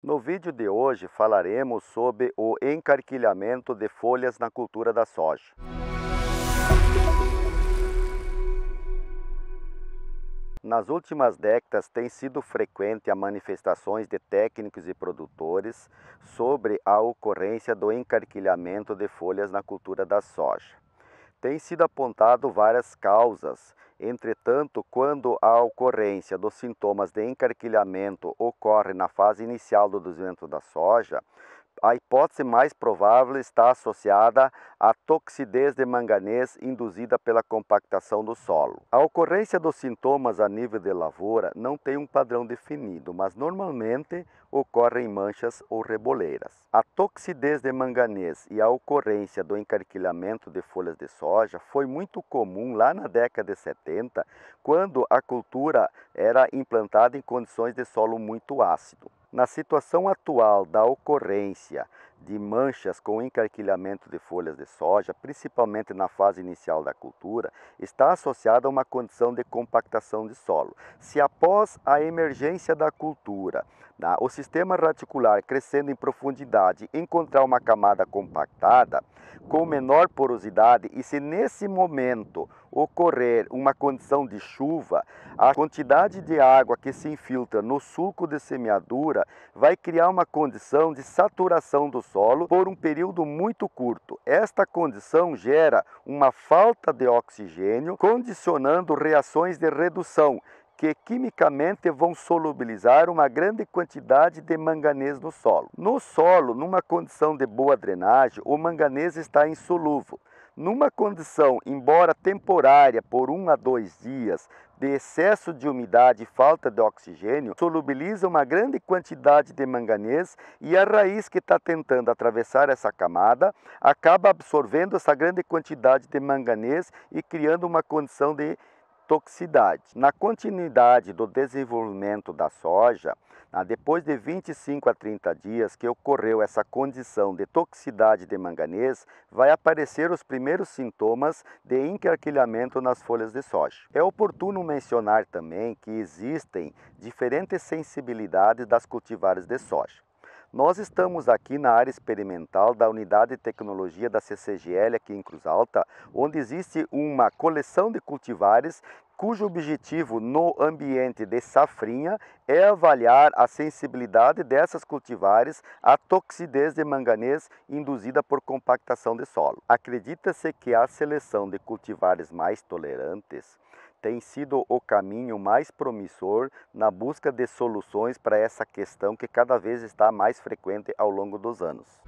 No vídeo de hoje falaremos sobre o encarquilhamento de folhas na cultura da soja. Nas últimas décadas tem sido frequente a manifestações de técnicos e produtores sobre a ocorrência do encarquilhamento de folhas na cultura da soja. Tem sido apontado várias causas. Entretanto, quando a ocorrência dos sintomas de encarquilhamento ocorre na fase inicial do desenvolvimento da soja, a hipótese mais provável está associada à toxidez de manganês induzida pela compactação do solo. A ocorrência dos sintomas a nível de lavoura não tem um padrão definido, mas normalmente ocorre em manchas ou reboleiras. A toxidez de manganês e a ocorrência do encarquilhamento de folhas de soja foi muito comum lá na década de 70, quando a cultura era implantada em condições de solo muito ácido na situação atual da ocorrência de manchas com encarquilhamento de folhas de soja, principalmente na fase inicial da cultura, está associada a uma condição de compactação de solo. Se após a emergência da cultura, o sistema radicular crescendo em profundidade encontrar uma camada compactada, com menor porosidade, e se nesse momento ocorrer uma condição de chuva, a quantidade de água que se infiltra no sulco de semeadura vai criar uma condição de saturação do solo por um período muito curto. Esta condição gera uma falta de oxigênio, condicionando reações de redução que quimicamente vão solubilizar uma grande quantidade de manganês no solo. No solo, numa condição de boa drenagem, o manganês está insolúvel, numa condição, embora temporária, por um a dois dias, de excesso de umidade e falta de oxigênio, solubiliza uma grande quantidade de manganês e a raiz que está tentando atravessar essa camada acaba absorvendo essa grande quantidade de manganês e criando uma condição de toxicidade. Na continuidade do desenvolvimento da soja, Tá? Depois de 25 a 30 dias que ocorreu essa condição de toxicidade de manganês, vai aparecer os primeiros sintomas de encarquilhamento nas folhas de soja. É oportuno mencionar também que existem diferentes sensibilidades das cultivares de soja. Nós estamos aqui na área experimental da Unidade de Tecnologia da CCGL aqui em Cruz Alta, onde existe uma coleção de cultivares cujo objetivo no ambiente de safrinha é avaliar a sensibilidade dessas cultivares à toxidez de manganês induzida por compactação de solo. Acredita-se que a seleção de cultivares mais tolerantes tem sido o caminho mais promissor na busca de soluções para essa questão que cada vez está mais frequente ao longo dos anos.